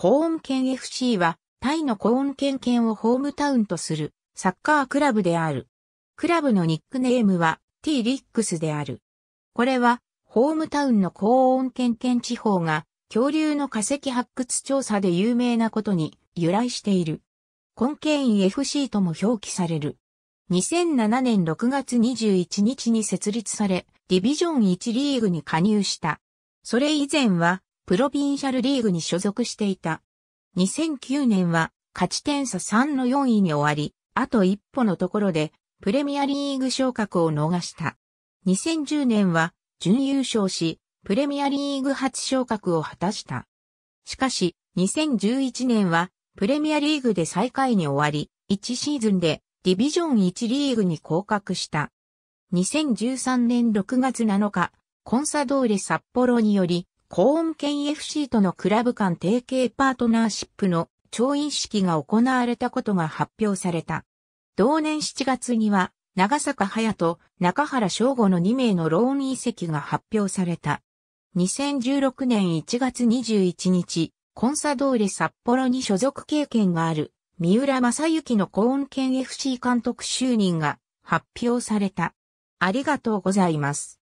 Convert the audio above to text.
コーン県 FC は、タイのコーン県県をホームタウンとするサッカークラブである。クラブのニックネームは T リックスである。これは、ホームタウンのコーン県県地方が、恐竜の化石発掘調査で有名なことに由来している。コンケイン FC とも表記される。2007年6月21日に設立され、ディビジョン1リーグに加入した。それ以前は、プロビンシャルリーグに所属していた。2009年は勝ち点差3の4位に終わり、あと一歩のところでプレミアリーグ昇格を逃した。2010年は準優勝し、プレミアリーグ初昇格を果たした。しかし、2011年はプレミアリーグで最下位に終わり、1シーズンでディビジョン1リーグに降格した。2013年6月7日、コンサドーレ札幌によりコーン県 FC とのクラブ間提携パートナーシップの調印式が行われたことが発表された。同年7月には、長坂隼と中原翔吾の2名のローン移籍が発表された。2016年1月21日、コンサドーレ札幌に所属経験がある、三浦正幸のコーン県 FC 監督就任が発表された。ありがとうございます。